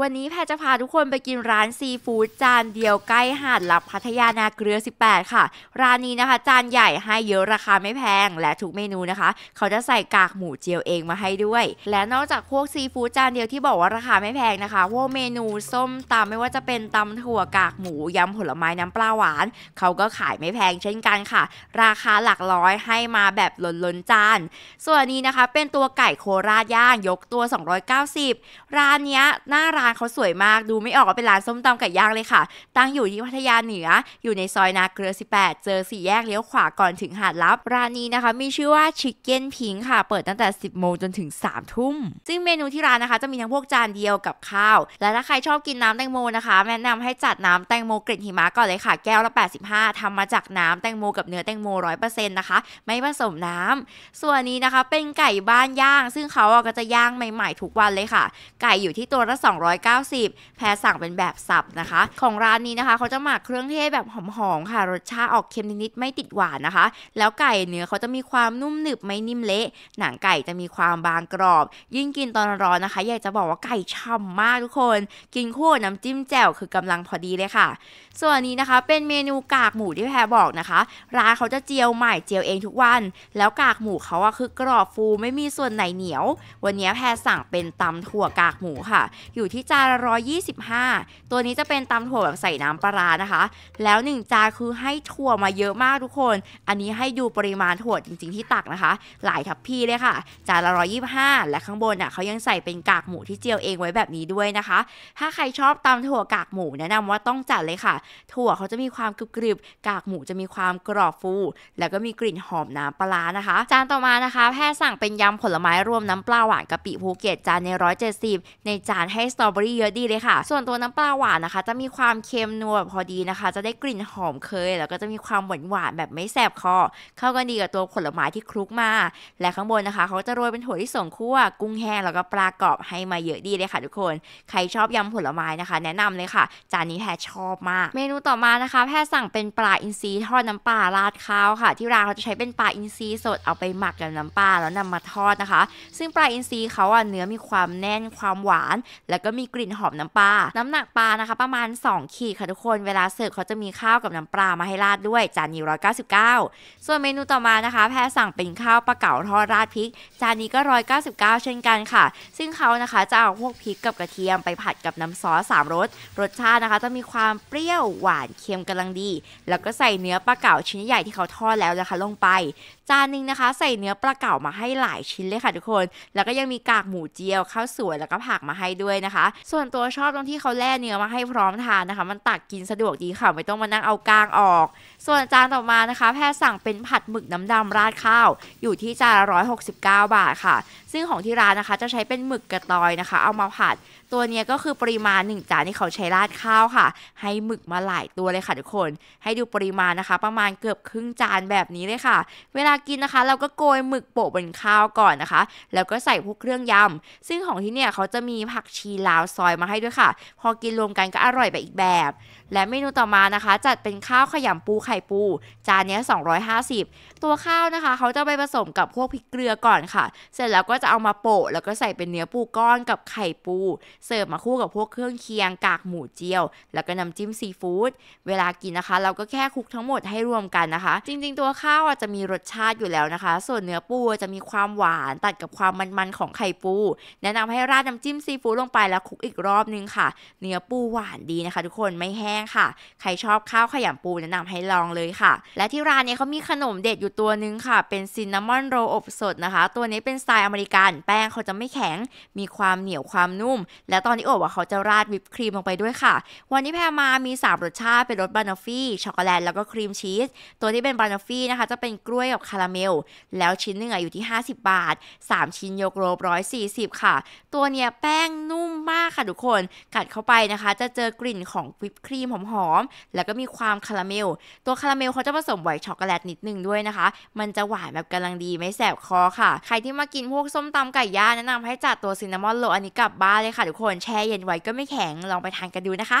วันนี้แพรจะพาทุกคนไปกินร้านซีฟู้ดจานเดียวใกล้หาดหลับพัทยานาเกลือ 18 ค่ะร้านนี้นะคะจานใหญ่ให้เยอะราคาไม่แพงและทุกเมนูนะคะเขาจะใส่กากหมูเจียวเองมาให้ด้วยและนอกจากพวกซีฟู้ดจานเดียวที่บอกว่าราคาไม่แพงนะคะพวกเมนูส้มตำไม่ว่าจะเป็นตำถั่วกากหมูยำผลไม้น้ำปลาหวานเขาก็ขายไม่แพงเช่นกันค่ะ ราคาหลักร้อยให้มาแบบล้นล้นจาน ส่วนนี้นะคะเป็นตัวไก่โคราชย่างยกตัว 290 ร้านนี้น่ารัร้านเขาสวยมากดูไม่ออกว่าเป็นร้านส้มตำไก่ย่างเลยค่ะ ตั้งอยู่ที่พัทยาเหนือ อยู่ในซอยนาเกลือ18เจอสี่แยกเลี้ยวขวาก่อนถึงหาดลับ ร้านนี้นะคะมีชื่อว่าชิคเก้นพิงค่ะ เปิดตั้งแต่ 10 โมงจนถึง 3 ทุ่ม ซึ่งเมนูที่ร้านนะคะจะมีทั้งพวกจานเดียวกับข้าว และถ้าใครชอบกินน้ำแตงโมนะคะแนะนำให้จัดน้ำแตงโมกลิ่นหิมะก่อนเลยค่ะ แก้วละ85 ทำมาจากน้ำแตงโมกับเนื้อแตงโม100%นะคะไม่ผสมน้ำ ส่วนนี้นะคะเป็นไก่บ้านย่าง ซึ่งเขาก็จะย่างใหม่ ๆ ทุกวันเลยค่ะ ไก่อยู่ที่ตัวละ200 2 9 0 แพ้สั่งเป็นแบบสับนะคะ ของร้านนี้นะคะเขาจะหมักเครื่องเทศแบบหอมๆค่ะ รสชาติออกเค็มนิดๆไม่ติดหวานนะคะ แล้วไก่เนื้อเขาจะมีความนุ่มหนึบไม่นิ่มเละ หนังไก่จะมีความบางกรอบ ยิ่งกินตอนร้อนนะคะอยากจะบอกว่าไก่ฉ่ำมากทุกคน กินคู่น้ำจิ้มแจ่วคือกำลังพอดีเลยค่ะ ส่วนนี้นะคะเป็นเมนูกากหมูที่แพรบอกนะคะ ร้านเขาจะเจียวใหม่เจียวเองทุกวัน แล้วกากหมูเขาอะคือกรอบฟูไม่มีส่วนไหนเหนียว วันนี้แพรสั่งเป็นตำถั่วกากหมูค่ะ อยู่ที่ที่จานละ125 ตัวนี้จะเป็นตำถั่วแบบใส่น้ำปลานะคะ แล้ว1จานคือให้ถั่วมาเยอะมากทุกคน อันนี้ให้ดูปริมาณถั่วจริง ๆที่ตักนะคะ หลายทัพพี่เลยค่ะ จานละ125 และข้างบนอ่ะเขายังใส่เป็นกากหมูที่เจียวเองไว้แบบนี้ด้วยนะคะ ถ้าใครชอบตำถั่วกากหมูแนะนำว่าต้องจัดเลยค่ะ ถั่วเขาจะมีความกรึบๆ กากหมูจะมีความกรอบฟู แล้วก็มีกลิ่นหอมน้ำปลานะคะ จานต่อมานะคะ แพทย์สั่งเป็นยำผลไม้รวมน้ำปลาหวานกะปิภูเก็ตจานใน 170 ในจานให้สตรอเบอรี่เยอะดีเลยค่ะ ส่วนตัวน้ำปลาหวานนะคะ จะมีความเค็มนัวแบบพอดีนะคะ จะได้กลิ่นหอมเคยแล้วก็จะมีความหวานหวานแบบไม่แสบคอ เข้ากันดีกับตัวผลไม้ที่คลุกมาและข้างบนนะคะ เขาจะโรยเป็นถั่วที่ส่งคั่วกุ้งแห้งแล้วก็ปลากรอบให้มาเยอะดีเลยค่ะ ทุกคน ใครชอบยำผลไม้นะคะ แนะนำเลยค่ะ จานนี้แพชชอบมากเมนูต่อมานะคะ แพรสั่งเป็นปลาอินทรีทอดน้ำปลาราดข้าวค่ะ ที่ร้านเขาจะใช้เป็นปลาอินทรีสดเอาไปหมักกับน้ำปลาแล้วนำมาทอดนะคะ ซึ่งปลาอินทรีเขาอ่ะเนื้อมีความแน่นความหวานแล้วก็มีมีกลิ่นหอมน้ำปลา น้ำหนักปลานะคะ ประมาณ 2 ขีดค่ะทุกคน เวลาเสิร์ฟเขาจะมีข้าวกับน้ำปลามาให้ราดด้วย จานนี้199 ส่วนเมนูต่อมานะคะ แพรสั่งเป็นข้าวปลาเก๋าทอดราดพริก จานนี้ก็ 199 เช่นกันค่ะ ซึ่งเขานะคะจะเอาพวกพริกกับกระเทียมไปผัดกับน้ำซอส3รส รสชาตินะคะจะมีความเปรี้ยวหวานเค็มกำลังดี แล้วก็ใส่เนื้อปลาเก๋าชิ้นใหญ่ที่เขาทอดแล้วนะคะ ลงไป จานนึงนะคะใส่เนื้อปลาเก๋ามาให้หลายชิ้นเลยค่ะทุกคน แล้วก็ยังมีกากหมูเจียวข้าวสวยแล้วก็ผักมาให้ด้วยนะคะส่วนตัวชอบตรงที่เขาแล่เนื้อมาให้พร้อมทานนะคะ มันตักกินสะดวกดีค่ะไม่ต้องมานั่งเอากลางออก ส่วนจานต่อมานะคะ แพทย์สั่งเป็นผัดหมึกน้ำดำราดข้าวอยู่ที่จานละ169บาทค่ะ ซึ่งของที่ร้านนะคะจะใช้เป็นหมึกกระตอยนะคะ เอามาผัด ตัวนี้ก็คือปริมาณ 1 จานที่เขาใช้ราดข้าวค่ะ ให้หมึกมาหลายตัวเลยค่ะทุกคน ให้ดูปริมาณนะคะ ประมาณเกือบครึ่งจานแบบนี้เลยค่ะ เวลากินนะคะเราก็โกยหมึกโปะบนข้าวก่อนนะคะ แล้วก็ใส่พวกเครื่องยำซึ่งของที่เนี่ยเขาจะมีผักชีลาาวซอย มาให้ด้วยค่ะ พอกินรวมกันก็อร่อย ไป อีกแบบ และเมนูต่อมานะคะ จัดเป็นข้าวขยำปูไข่ปู จานนี้ 250 ตัวข้าวนะคะ เขาจะไปผสมกับพวกพริกเกลือก่อนค่ะ เสร็จแล้วก็จะเอามาโปะ แล้วก็ใส่เป็นเนื้อปู ก้อนกับไข่ปู เสิร์ฟมาคู่กับพวกเครื่องเคียง กากหมูเจียว แล้วก็น้ำจิ้มซีฟู้ด เวลากินนะคะ เราก็แค่คลุกทั้งหมดให้รวมกันนะคะ จริง ๆ ตัวข้าวจะมีรสชาติอยู่แล้วนะคะ ส่วนเนื้อปูจะมีความหวานตัดกับความมันๆของไข่ปู แนะนำให้ราดน้ำจิ้มซีฟู้ดลงไปแล้วุกอีกรอบนึงค่ะ เนื้อปูหวานดีนะคะทุกคนไม่แห้งค่ะ ใครชอบข้าวขยำปูแนะนำให้ลองเลยค่ะ และที่ร้านนี้เขามีขนมเด็ดอยู่ตัวนึงค่ะ เป็นซินนามอนโรอบสดนะคะ ตัวนี้เป็นสไตล์อเมริกัน แป้งเขาจะไม่แข็งมีความเหนียวความนุ่ม และตอนที่อบอ่ะเขาจะราดวิปครีมลงไปด้วยค่ะ วันนี้แพรมามี3รสชาติเป็นรสบานอฟี่ช็อกโกแลตแล้วก็ครีมชีสตัวที่เป็นบานอฟี่นะคะจะเป็นกล้วยกับคาราเมล แล้วชิ้นหนึ่งอ่ะอยู่ที่ 50 บาท 3ชิ้นยกโรบ140ค่ะ ตัวเนี้ยแป้งนุ่มค่ะทุกคนกัดเข้าไปนะคะ จะเจอกลิ่นของวิปครีมหอมๆแล้วก็มีความคาราเมล ตัวคาราเมลเขาจะผสมไวท์ช็อกโกแลตนิดนึงด้วยนะคะ มันจะหวานแบบกำลังดีไม่แสบคอค่ะใครที่มากินพวกส้มตำไก่ย่างแนะนำ ให้จัดตัวซินนามอนโรอันนี้กลับบ้านเลยค่ะ ทุกคนแช่เย็นไว้ก็ไม่แข็ง ลองไปทานกันดูนะคะ